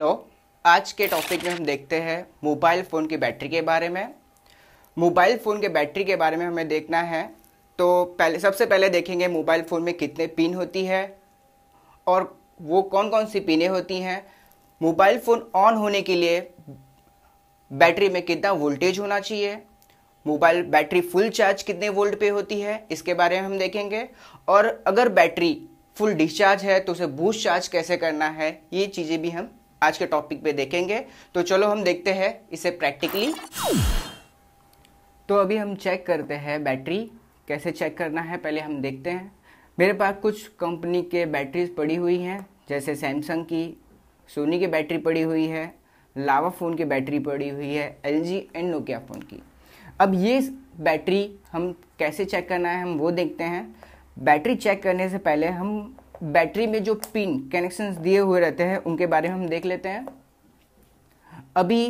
तो आज के टॉपिक में हम देखते हैं मोबाइल फ़ोन की बैटरी के बारे में मोबाइल फ़ोन के बैटरी के बारे में हमें देखना है तो पहले सबसे पहले देखेंगे मोबाइल फ़ोन में कितने पिन होती है और वो कौन कौन सी पिनें होती हैं मोबाइल फ़ोन ऑन होने के लिए बैटरी में कितना वोल्टेज होना चाहिए मोबाइल बैटरी फुल चार्ज कितने वोल्ट पे होती है इसके बारे में हम देखेंगे और अगर बैटरी फुल डिस्चार्ज है तो उसे बूस्ट चार्ज कैसे करना है ये चीज़ें भी हम आज के टॉपिक पे देखेंगे तो चलो हम देखते हैं इसे प्रैक्टिकली तो अभी हम चेक करते हैं बैटरी कैसे चेक करना है पहले हम देखते हैं मेरे पास कुछ कंपनी के बैटरीज पड़ी हुई हैं जैसे सैमसंग की सोनी की बैटरी पड़ी हुई है लावा फ़ोन की बैटरी पड़ी हुई है L G and Nokia phone की अब ये बैटरी हम कैसे चेक करना है हम वो देखते हैं बैटरी चेक करने से पहले हम बैटरी में जो पिन कनेक्शन दिए हुए रहते हैं उनके बारे में हम देख लेते हैं अभी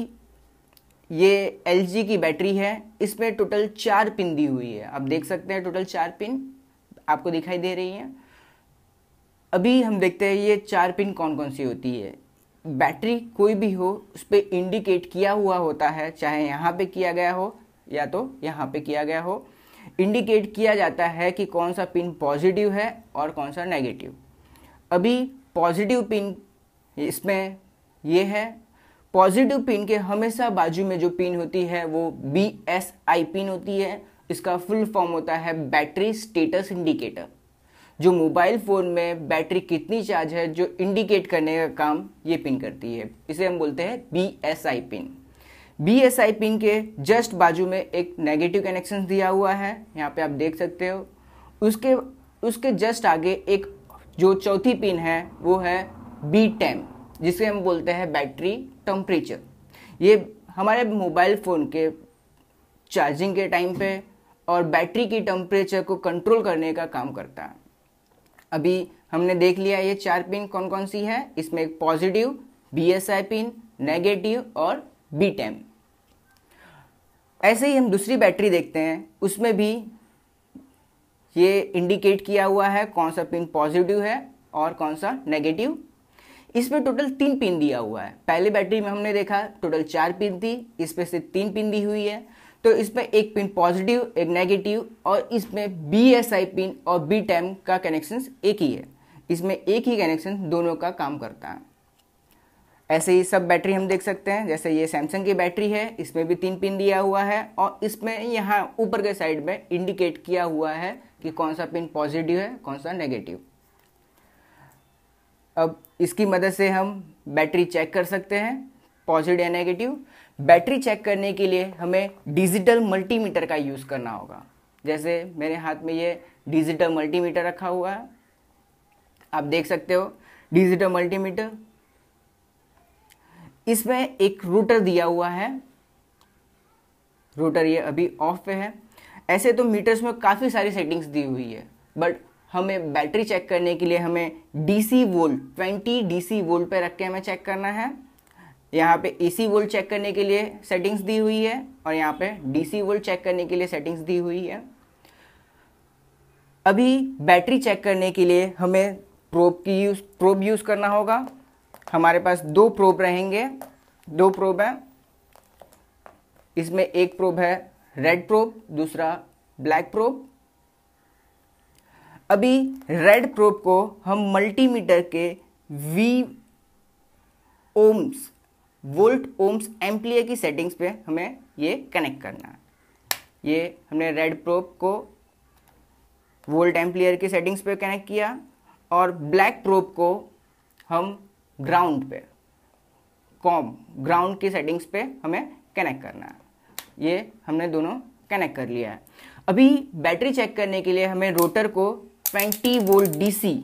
ये एल की बैटरी है इसमें टोटल चार पिन दी हुई है आप देख सकते हैं टोटल चार पिन आपको दिखाई दे रही है अभी हम देखते हैं ये चार पिन कौन कौन सी होती है बैटरी कोई भी हो उस पर इंडिकेट किया हुआ होता है चाहे यहाँ पे किया गया हो या तो यहाँ पे किया गया हो इंडिकेट किया जाता है कि कौन सा पिन पॉजिटिव है और कौन सा नेगेटिव अभी पॉजिटिव पिन इसमें ये है पॉजिटिव पिन के हमेशा बाजू में जो पिन होती है वो बी एस आई पिन होती है इसका फुल फॉर्म होता है बैटरी स्टेटस इंडिकेटर जो मोबाइल फ़ोन में बैटरी कितनी चार्ज है जो इंडिकेट करने का काम ये पिन करती है इसे हम बोलते हैं B S I pin B S I pin के जस्ट बाजू में एक नेगेटिव कनेक्शन दिया हुआ है यहाँ पे आप देख सकते हो उसके उसके जस्ट आगे एक जो चौथी पिन है वो है बी टेम जिसे हम बोलते हैं बैटरी टम्परेचर ये हमारे मोबाइल फ़ोन के चार्जिंग के टाइम पे और बैटरी की टम्परेचर को कंट्रोल करने का काम करता है अभी हमने देख लिया ये चार पिन कौन कौन सी है इसमें एक पॉजिटिव बी पिन नेगेटिव और बी टेम ऐसे ही हम दूसरी बैटरी देखते हैं उसमें भी ये इंडिकेट किया हुआ है कौन सा पिन पॉजिटिव है और कौन सा नेगेटिव इसमें टोटल तीन पिन दिया हुआ है पहले बैटरी में हमने देखा टोटल चार पिन थी इसमें से तीन पिन दी हुई है तो इसमें एक पिन पॉजिटिव एक नेगेटिव और इसमें बी एस आई पिन और बी टैम का कनेक्शन एक ही है इसमें एक ही कनेक्शन दोनों का काम करता है ऐसे ही सब बैटरी हम देख सकते हैं जैसे ये सैमसंग की बैटरी है इसमें भी तीन पिन दिया हुआ है और इसमें यहाँ ऊपर के साइड में इंडिकेट किया हुआ है कि कौन सा पिन पॉजिटिव है कौन सा नेगेटिव अब इसकी मदद से हम बैटरी चेक कर सकते हैं पॉजिटिव या नेगेटिव बैटरी चेक करने के लिए हमें डिजिटल मल्टीमीटर का यूज़ करना होगा जैसे मेरे हाथ में ये डिजिटल मल्टीमीटर रखा हुआ है आप देख सकते हो डिजिटल मल्टीमीटर इसमें एक रूटर दिया हुआ है रूटर ये अभी ऑफ पे है ऐसे तो मीटर्स में काफ़ी सारी सेटिंग्स दी हुई है बट हमें बैटरी चेक करने के लिए हमें DC volt twenty DC volt पे रख के हमें चेक करना है यहाँ पे एसी वोल्ट चेक करने के लिए सेटिंग्स दी हुई है और यहाँ पे डीसी वोल्ट चेक करने के लिए सेटिंग्स दी हुई है अभी बैटरी चेक करने के लिए हमें प्रोब की यूज प्रोब यूज़ करना होगा हमारे पास दो प्रोब रहेंगे दो प्रोब हैं इसमें एक प्रोब है रेड प्रोब दूसरा ब्लैक प्रोब अभी रेड प्रोब को हम मल्टीमीटर के V ohms volt ohms ampere की सेटिंग्स पे हमें ये कनेक्ट करना है ये हमने रेड प्रोब को वोल्ट एम्पलियर की सेटिंग्स पे कनेक्ट किया और ब्लैक प्रोब को हम ग्राउंड पे कॉम ग्राउंड की सेटिंग्स पे हमें कनेक्ट करना है ये हमने दोनों कनेक्ट कर लिया है अभी बैटरी चेक करने के लिए हमें रोटर को 20 वोल्ट डीसी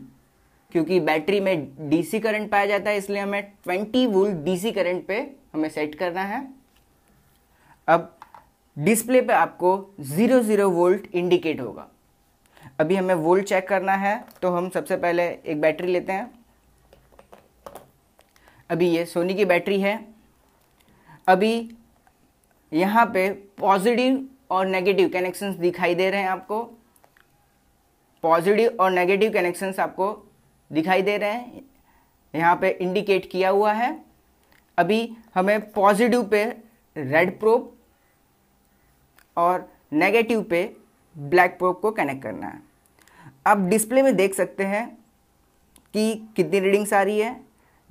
क्योंकि बैटरी में डीसी करंट पाया जाता है इसलिए हमें 20 वोल्ट डीसी करंट पे हमें सेट करना है अब डिस्प्ले पे आपको ज़ीरो ज़ीरो वोल्ट इंडिकेट होगा अभी हमें वोल्ट चेक करना है तो हम सबसे पहले एक बैटरी लेते हैं अभी ये सोनी की बैटरी है अभी यहाँ पे पॉजिटिव और नेगेटिव कनेक्शंस दिखाई दे रहे हैं आपको पॉजिटिव और नेगेटिव कनेक्शंस आपको दिखाई दे रहे हैं यहाँ पे इंडिकेट किया हुआ है अभी हमें पॉजिटिव पे रेड प्रोब और नेगेटिव पे ब्लैक प्रोब को कनेक्ट करना है आप डिस्प्ले में देख सकते हैं कि कितनी रीडिंग्स आ रही है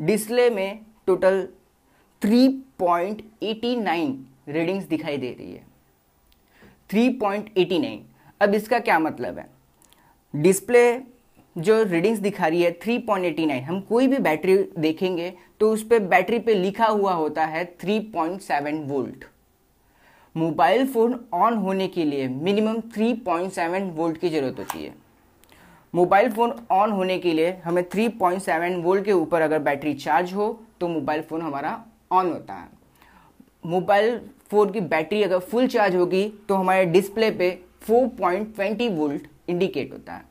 डिस्प्ले में टोटल 3.89 रीडिंग्स दिखाई दे रही है 3.89 अब इसका क्या मतलब है डिस्प्ले जो रीडिंग्स दिखा रही है 3.89 हम कोई भी बैटरी देखेंगे तो उस पर बैटरी पे लिखा हुआ होता है 3.7 वोल्ट मोबाइल फ़ोन ऑन होने के लिए मिनिमम 3.7 वोल्ट की ज़रूरत होती है मोबाइल फ़ोन ऑन होने के लिए हमें 3.7 वोल्ट के ऊपर अगर बैटरी चार्ज हो तो मोबाइल फ़ोन हमारा ऑन होता है मोबाइल फ़ोन की बैटरी अगर फुल चार्ज होगी तो हमारे डिस्प्ले पे 4.20 वोल्ट इंडिकेट होता है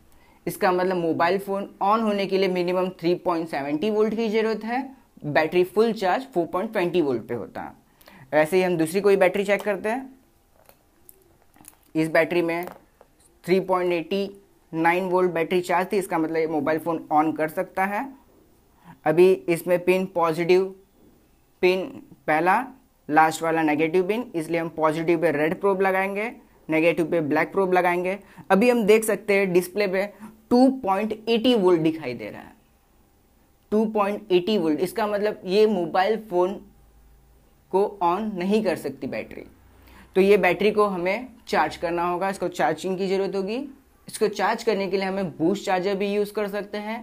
इसका मतलब मोबाइल फ़ोन ऑन होने के लिए मिनिमम 3.70 वोल्ट की ज़रूरत है बैटरी फुल चार्ज 4.20 वोल्ट पे होता है वैसे ही हम दूसरी कोई बैटरी चेक करते हैं इस बैटरी में 3.80 नाइन वोल्ट बैटरी चार्ज थी इसका मतलब ये मोबाइल फ़ोन ऑन कर सकता है अभी इसमें पिन पॉजिटिव पिन पहला लास्ट वाला नेगेटिव पिन इसलिए हम पॉजिटिव पे रेड प्रोब लगाएंगे नेगेटिव पे ब्लैक प्रोब लगाएंगे अभी हम देख सकते हैं डिस्प्ले पे 2.80 वोल्ट दिखाई दे रहा है 2.80 वोल्ट इसका मतलब ये मोबाइल फ़ोन को ऑन नहीं कर सकती बैटरी तो ये बैटरी को हमें चार्ज करना होगा इसको चार्जिंग की ज़रूरत होगी इसको चार्ज करने के लिए हमें बूस्ट चार्जर भी यूज़ कर सकते हैं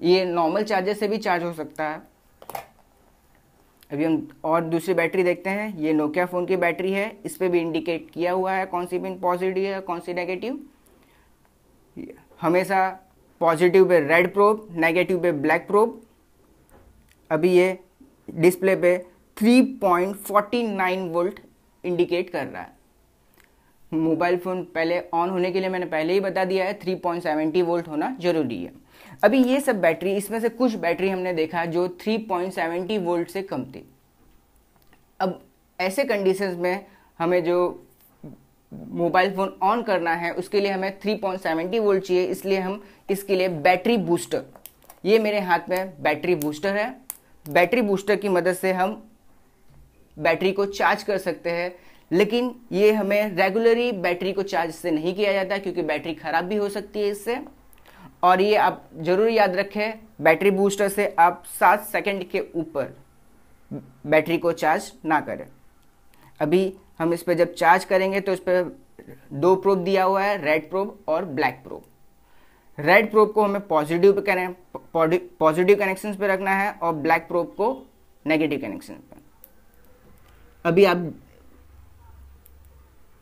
ये नॉर्मल चार्जर से भी चार्ज हो सकता है अभी हम और दूसरी बैटरी देखते हैं ये नोकिया फ़ोन की बैटरी है इस पर भी इंडिकेट किया हुआ है कौन सी पिन पॉजिटिव है कौन सी नेगेटिव हमेशा पॉजिटिव पे रेड प्रोब नेगेटिव पे ब्लैक प्रोब अभी ये डिस्प्ले पे 3.49 वोल्ट इंडिकेट कर रहा है मोबाइल फ़ोन पहले ऑन होने के लिए मैंने पहले ही बता दिया है 3.70 वोल्ट होना ज़रूरी है अभी ये सब बैटरी इसमें से कुछ बैटरी हमने देखा जो 3.70 वोल्ट से कम थी अब ऐसे कंडीशंस में हमें जो मोबाइल फ़ोन ऑन करना है उसके लिए हमें 3.70 वोल्ट चाहिए इसलिए हम इसके लिए बैटरी बूस्टर ये मेरे हाथ में बैटरी बूस्टर है बैटरी बूस्टर की मदद से हम बैटरी को चार्ज कर सकते हैं लेकिन ये हमें रेगुलरली बैटरी को चार्ज से नहीं किया जाता क्योंकि बैटरी ख़राब भी हो सकती है इससे और ये आप ज़रूर याद रखें बैटरी बूस्टर से आप सात सेकंड के ऊपर बैटरी को चार्ज ना करें अभी हम इस पर जब चार्ज करेंगे तो इस पर दो प्रोब दिया हुआ है रेड प्रोब और ब्लैक प्रोब रेड प्रोब को हमें पॉजिटिव पे करें पॉजिटिव कनेक्शन पे रखना है और ब्लैक प्रोब को नेगेटिव कनेक्शन पे अभी आप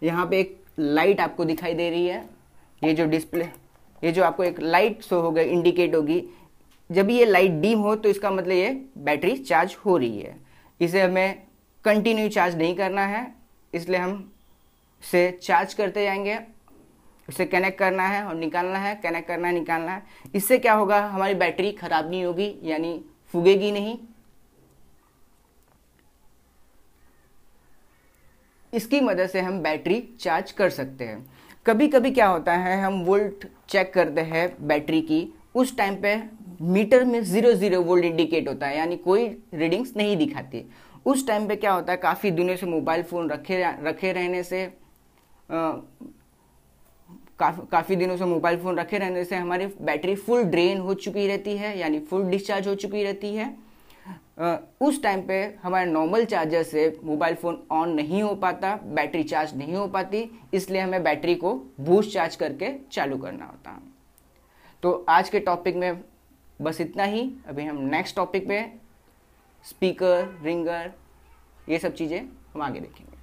यहाँ पे एक लाइट आपको दिखाई दे रही है ये जो डिस्प्ले ये जो आपको एक लाइट शो हो गई इंडिकेट होगी जब ये लाइट डीम हो तो इसका मतलब ये बैटरी चार्ज हो रही है इसे हमें कंटिन्यू चार्ज नहीं करना है इसलिए हम इसे चार्ज करते जाएंगे इसे कनेक्ट करना है और निकालना है कनेक्ट करना है निकालना है इससे क्या होगा हमारी बैटरी ख़राब नहीं होगी यानी फूगेगी नहीं इसकी मदद से हम बैटरी चार्ज कर सकते हैं कभी कभी क्या होता है हम वोल्ट चेक करते हैं बैटरी की उस टाइम पे मीटर में ज़ीरो ज़ीरो वोल्ट इंडिकेट होता है यानी कोई रीडिंग्स नहीं दिखाती उस टाइम पे क्या होता है काफ़ी दिनों से मोबाइल फ़ोन रखे रखे रहने से काफ़ी काफ़ी दिनों से मोबाइल फ़ोन रखे रहने से हमारी बैटरी फुल ड्रेन हो चुकी रहती है यानी फुल डिस्चार्ज हो चुकी रहती है उस टाइम पे हमारे नॉर्मल चार्जर से मोबाइल फ़ोन ऑन नहीं हो पाता बैटरी चार्ज नहीं हो पाती इसलिए हमें बैटरी को बूस्ट चार्ज करके चालू करना होता है तो आज के टॉपिक में बस इतना ही अभी हम नेक्स्ट टॉपिक पे स्पीकर रिंगर ये सब चीज़ें हम आगे देखेंगे